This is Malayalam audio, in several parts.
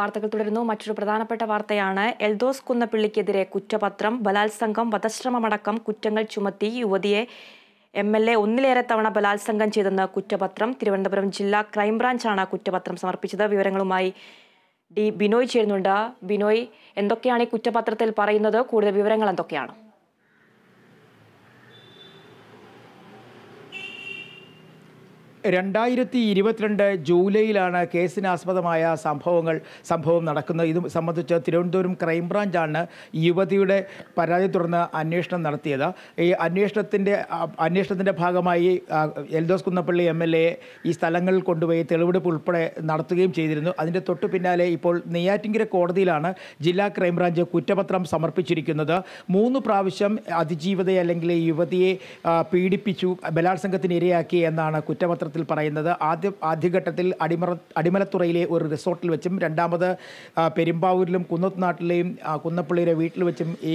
വാർത്തകൾ തുടരുന്നു മറ്റൊരു പ്രധാനപ്പെട്ട വാർത്തയാണ് എൽദോസ് കുന്നപ്പിള്ളിക്കെതിരെ കുറ്റപത്രം ബലാത്സംഗം വധശ്രമമടക്കം കുറ്റങ്ങൾ ചുമത്തി യുവതിയെ എം എൽ എ ഒന്നിലേറെ തവണ ബലാത്സംഗം ചെയ്തെന്ന് കുറ്റപത്രം തിരുവനന്തപുരം ജില്ലാ ക്രൈംബ്രാഞ്ചാണ് കുറ്റപത്രം സമർപ്പിച്ചത് വിവരങ്ങളുമായി ഡി ബിനോയ് ചേരുന്നുണ്ട് ബിനോയ് എന്തൊക്കെയാണ് ഈ കുറ്റപത്രത്തിൽ പറയുന്നത് കൂടുതൽ വിവരങ്ങൾ എന്തൊക്കെയാണ് രണ്ടായിരത്തി ഇരുപത്തിരണ്ട് ജൂലൈയിലാണ് കേസിനാസ്പദമായ സംഭവങ്ങൾ സംഭവം നടക്കുന്നത് ഇത് സംബന്ധിച്ച് തിരുവനന്തപുരം ക്രൈംബ്രാഞ്ചാണ് യുവതിയുടെ പരാതി തുടർന്ന് അന്വേഷണം നടത്തിയത് ഈ അന്വേഷണത്തിൻ്റെ അന്വേഷണത്തിൻ്റെ ഭാഗമായി Eldhose Kunnappilly M L A ഈ സ്ഥലങ്ങളിൽ കൊണ്ടുപോയി തെളിവെടുപ്പ് ഉൾപ്പെടെ നടത്തുകയും ചെയ്തിരുന്നു അതിൻ്റെ തൊട്ടു പിന്നാലെ ഇപ്പോൾ നെയ്യാറ്റിങ്കര കോടതിയിലാണ് ജില്ലാ ക്രൈംബ്രാഞ്ച് കുറ്റപത്രം സമർപ്പിച്ചിരിക്കുന്നത് മൂന്ന് പ്രാവശ്യം അതിജീവതയെ അല്ലെങ്കിൽ യുവതിയെ പീഡിപ്പിച്ചു ബലാത്സംഗത്തിന് ഇരയാക്കി എന്നാണ് കുറ്റപത്രം പത്രത്തിൽ പറയുന്നത് ആദ്യ ആദ്യഘട്ടത്തിൽ അടിമറ അടിമലത്തുറയിലെ ഒരു റിസോർട്ടിൽ വെച്ചും രണ്ടാമത് പെരുമ്പാവൂരിലും കുന്നത്തുനാട്ടിലെയും കുന്നപ്പള്ളിയുടെ വീട്ടിൽ വെച്ചും ഈ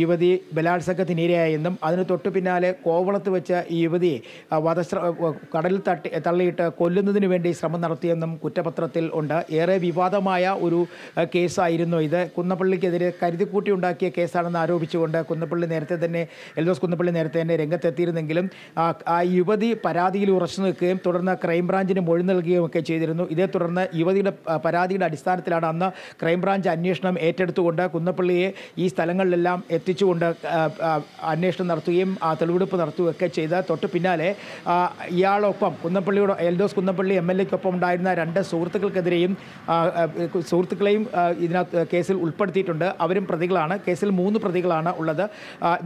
യുവതി ബലാത്സംഗത്തിനിരയായെന്നും അതിന് തൊട്ടു പിന്നാലെ കോവളത്ത് വെച്ച് ഈ യുവതിയെ വധശ്ര കടലിൽ തട്ടി തള്ളിയിട്ട് കൊല്ലുന്നതിന് വേണ്ടി ശ്രമം നടത്തിയെന്നും കുറ്റപത്രത്തിൽ ഉണ്ട് ഏറെ വിവാദമായ ഒരു കേസായിരുന്നു ഇത് കുന്നപ്പള്ളിക്കെതിരെ കരുതിക്കൂട്ടി ഉണ്ടാക്കിയ കേസാണെന്ന് ആരോപിച്ചുകൊണ്ട് കുന്നപ്പള്ളി നേരത്തെ തന്നെ എൽദോസ് കുന്നപ്പള്ളി നേരത്തെ തന്നെ രംഗത്തെത്തിയിരുന്നെങ്കിലും ആ യുവതി പരാതിയിൽ ഉറച്ചു നിൽക്കുക ചെയ്യുകയും തുടർന്ന് ക്രൈംബ്രാഞ്ചിന് മൊഴി നൽകുകയും ഒക്കെ ചെയ്തിരുന്നു ഇതേ തുടർന്ന് യുവതിയുടെ പരാതിയുടെ അടിസ്ഥാനത്തിലാണ് അന്ന് ക്രൈംബ്രാഞ്ച് അന്വേഷണം ഏറ്റെടുത്തുകൊണ്ട് കുന്നപ്പള്ളിയെ ഈ സ്ഥലങ്ങളിലെല്ലാം എത്തിച്ചുകൊണ്ട് അന്വേഷണം നടത്തുകയും തെളിവെടുപ്പ് നടത്തുകയും ഒക്കെ ചെയ്ത തൊട്ട് പിന്നാലെ ഇയാളൊപ്പം കുന്നപ്പള്ളിയുടെ എൽഡോസ് കുന്നപ്പള്ളി എം എൽ എക്കൊപ്പം ഉണ്ടായിരുന്ന രണ്ട് സുഹൃത്തുക്കൾക്കെതിരെയും സുഹൃത്തുക്കളെയും ഇതിനകത്ത് കേസിൽ ഉൾപ്പെടുത്തിയിട്ടുണ്ട് അവരും പ്രതികളാണ് കേസിൽ മൂന്ന് പ്രതികളാണ് ഉള്ളത്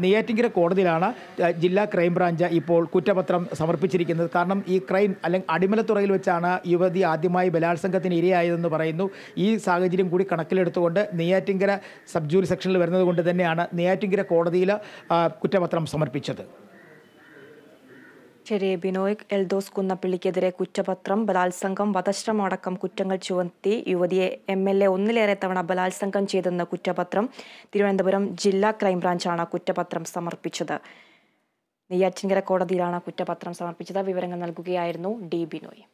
നെയ്യാറ്റിങ്കര കോടതിയിലാണ് ജില്ലാ ക്രൈംബ്രാഞ്ച് ഇപ്പോൾ കുറ്റപത്രം സമർപ്പിച്ചിരിക്കുന്നത് കാരണം ഈ ക്രൈം അല്ലെങ്കിൽ അടിമലത്തുറയിൽ വെച്ചാണ് യുവതി ആദ്യമായി ബലാത്സംഗത്തിന് ഇരയായതെന്ന് പറയുന്നു ഈ സാഹചര്യം കൂടി കണക്കിലെടുത്തുകൊണ്ട് നെയ്യാറ്റിങ്കര സബ് ജൂറി സെക്ഷനിൽ വരുന്നത് കൊണ്ട് തന്നെയാണ് നെയ്യാറ്റിങ്കര കോടതിയിൽ കുറ്റപത്രം സമർപ്പിച്ചത് ശരി ബിനോയ് എൽദോസ് കുന്നപ്പള്ളിക്കെതിരെ കുറ്റപത്രം ബലാത്സംഗം അടക്കം കുറ്റങ്ങൾ ചുമത്തി യുവതിയെ എം എൽ എ ഒന്നിലേറെ തവണ ബലാത്സംഗം ചെയ്തെന്ന കുറ്റപത്രം തിരുവനന്തപുരം ജില്ലാ ക്രൈംബ്രാഞ്ചാണ് കുറ്റപത്രം സമർപ്പിച്ചത് നെയ്യാറ്റിൻകര കോടതിയിലാണ് കുറ്റപത്രം സമർപ്പിച്ചത് വിവരങ്ങൾ നൽകുകയായിരുന്നു ഡി ബിനോയ്